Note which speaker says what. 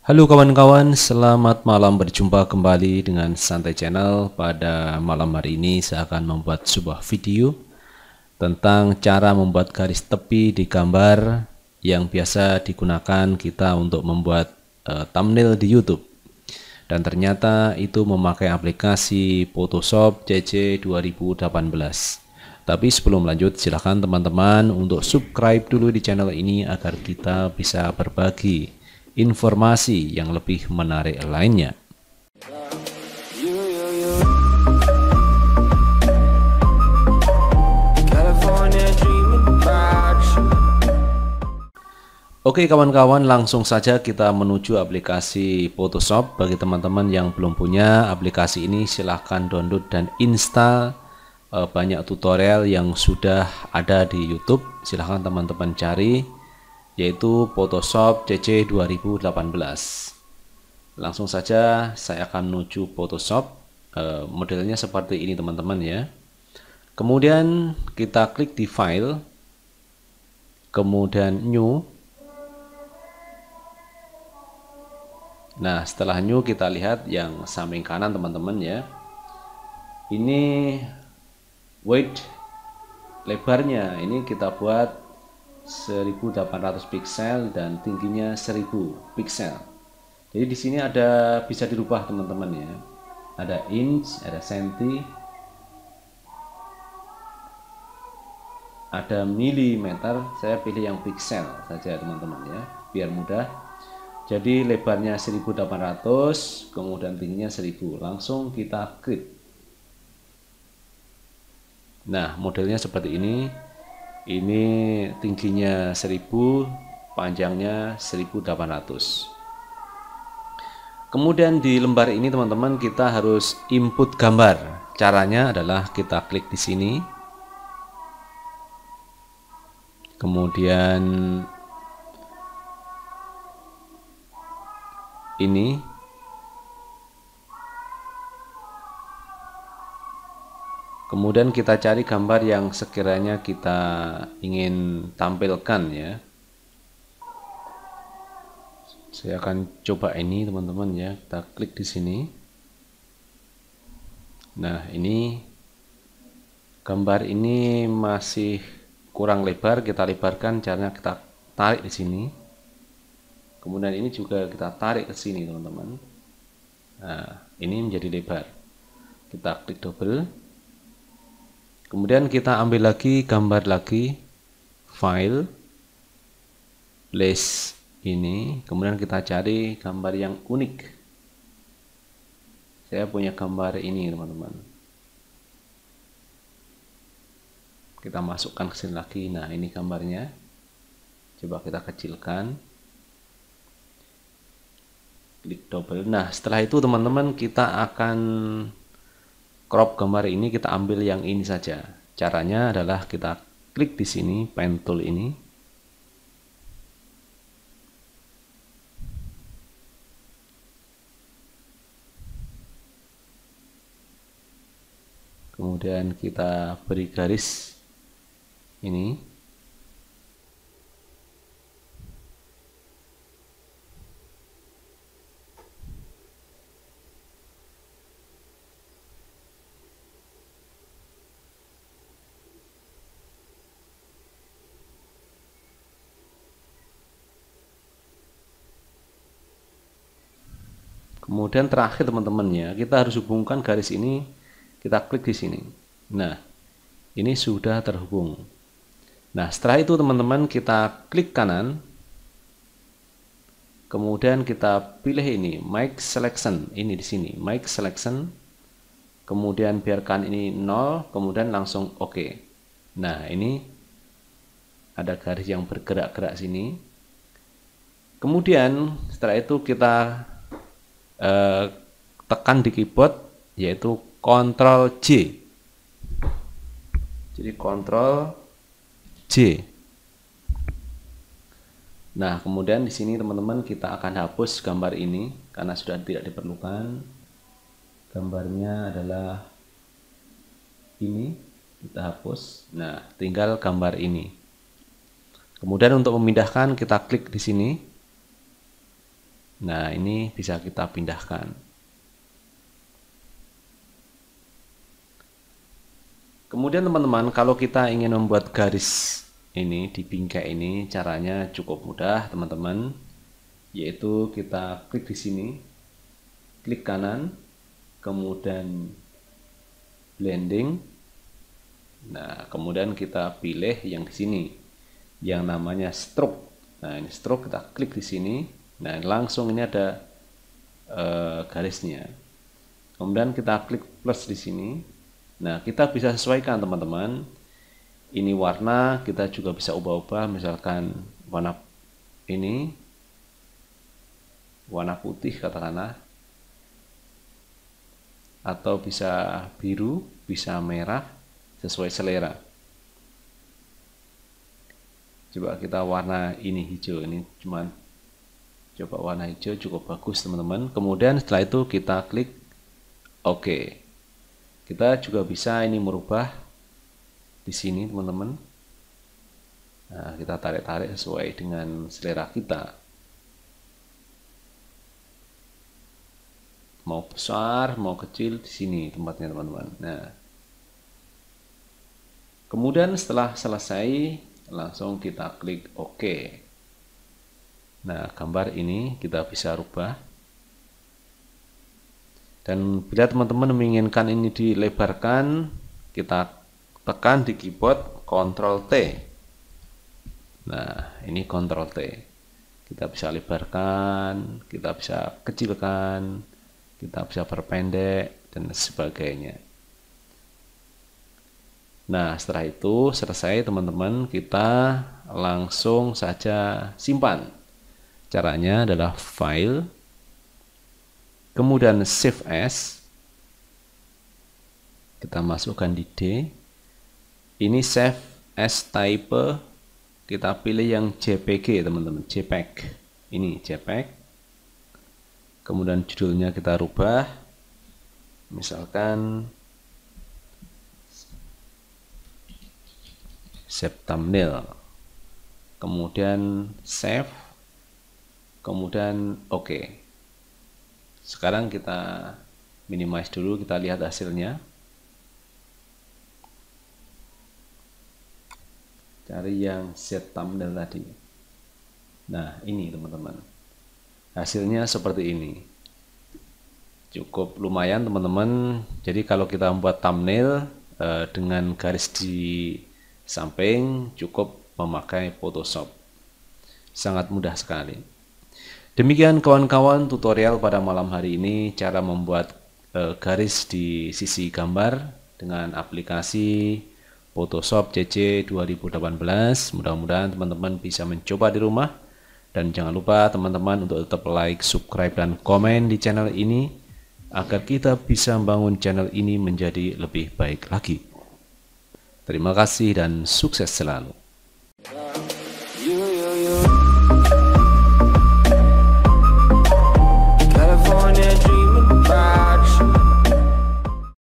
Speaker 1: Halo kawan-kawan, selamat malam berjumpa kembali dengan Santai Channel. Pada malam hari ini saya akan membuat sebuah video tentang cara membuat garis tepi di gambar yang biasa digunakan kita untuk membuat uh, thumbnail di YouTube. Dan ternyata itu memakai aplikasi Photoshop CC 2018. Tapi sebelum lanjut silahkan teman-teman untuk subscribe dulu di channel ini agar kita bisa berbagi informasi yang lebih menarik lainnya. Oke kawan-kawan langsung saja kita menuju aplikasi Photoshop Bagi teman-teman yang belum punya aplikasi ini silahkan download dan install eh, Banyak tutorial yang sudah ada di Youtube Silahkan teman-teman cari yaitu Photoshop CC 2018. Langsung saja saya akan menuju Photoshop. E, modelnya seperti ini teman-teman ya. Kemudian kita klik di file, kemudian new. Nah setelah new kita lihat yang samping kanan teman-teman ya. Ini width lebarnya ini kita buat 1800 piksel dan tingginya 1000 piksel. Jadi di sini ada bisa dirubah teman-teman ya. Ada inch, ada senti, ada milimeter. Saya pilih yang piksel saja teman-teman ya, biar mudah. Jadi lebarnya 1800, kemudian tingginya 1000. Langsung kita klik. Nah, modelnya seperti ini. Ini tingginya 1000, panjangnya 1800. Kemudian di lembar ini teman-teman kita harus input gambar. Caranya adalah kita klik di sini. Kemudian ini Kemudian kita cari gambar yang sekiranya kita ingin tampilkan ya. Saya akan coba ini teman-teman ya. Kita klik di sini. Nah, ini gambar ini masih kurang lebar, kita lebarkan caranya kita tarik di sini. Kemudian ini juga kita tarik ke sini, teman-teman. Nah, ini menjadi lebar. Kita klik double. Kemudian kita ambil lagi gambar lagi file list ini. Kemudian kita cari gambar yang unik. Saya punya gambar ini teman-teman. Kita masukkan ke sini lagi. Nah ini gambarnya. Coba kita kecilkan. Klik double. Nah setelah itu teman-teman kita akan crop gambar ini kita ambil yang ini saja caranya adalah kita klik di sini pen tool ini kemudian kita beri garis ini Kemudian terakhir teman-teman ya, kita harus hubungkan garis ini, kita klik di sini. Nah, ini sudah terhubung. Nah, setelah itu teman-teman kita klik kanan. Kemudian kita pilih ini, mic selection, ini di sini, mic selection. Kemudian biarkan ini 0, kemudian langsung oke. Nah, ini ada garis yang bergerak-gerak sini. Kemudian setelah itu kita eh, tekan di keyboard yaitu Ctrl J. Jadi Ctrl J. Nah, kemudian di sini teman-teman kita akan hapus gambar ini karena sudah tidak diperlukan. Gambarnya adalah ini, kita hapus. Nah, tinggal gambar ini. Kemudian untuk memindahkan kita klik di sini Nah, ini bisa kita pindahkan. Kemudian teman-teman, kalau kita ingin membuat garis ini di bingkai ini, caranya cukup mudah, teman-teman. Yaitu kita klik di sini, klik kanan, kemudian blending. Nah, kemudian kita pilih yang di sini, yang namanya stroke. Nah, ini stroke kita klik di sini, Nah, langsung ini ada e, garisnya. Kemudian kita klik plus di sini. Nah, kita bisa sesuaikan teman-teman. Ini warna kita juga bisa ubah-ubah misalkan warna ini warna putih katakanlah atau bisa biru, bisa merah sesuai selera. Coba kita warna ini hijau ini cuman coba warna hijau cukup bagus teman-teman kemudian setelah itu kita klik OK kita juga bisa ini merubah di sini teman-teman nah, kita tarik-tarik sesuai dengan selera kita mau besar mau kecil di sini tempatnya teman-teman nah kemudian setelah selesai langsung kita klik OK Nah, gambar ini kita bisa rubah. Dan bila teman-teman menginginkan ini dilebarkan, kita tekan di keyboard Ctrl T. Nah, ini Ctrl T. Kita bisa lebarkan, kita bisa kecilkan, kita bisa perpendek, dan sebagainya. Nah, setelah itu selesai teman-teman, kita langsung saja simpan. Caranya adalah file, kemudian save as, kita masukkan di D, ini save as type, kita pilih yang JPG teman-teman, JPEG, ini JPEG, kemudian judulnya kita rubah, misalkan save thumbnail kemudian save kemudian oke okay. sekarang kita minimize dulu kita lihat hasilnya cari yang set thumbnail tadi nah ini teman-teman hasilnya seperti ini cukup lumayan teman-teman jadi kalau kita membuat thumbnail eh, dengan garis di samping cukup memakai Photoshop sangat mudah sekali Demikian kawan-kawan tutorial pada malam hari ini cara membuat e, garis di sisi gambar dengan aplikasi Photoshop CC 2018. Mudah-mudahan teman-teman bisa mencoba di rumah dan jangan lupa teman-teman untuk tetap like, subscribe dan komen di channel ini agar kita bisa membangun channel ini menjadi lebih baik lagi. Terima kasih dan sukses selalu.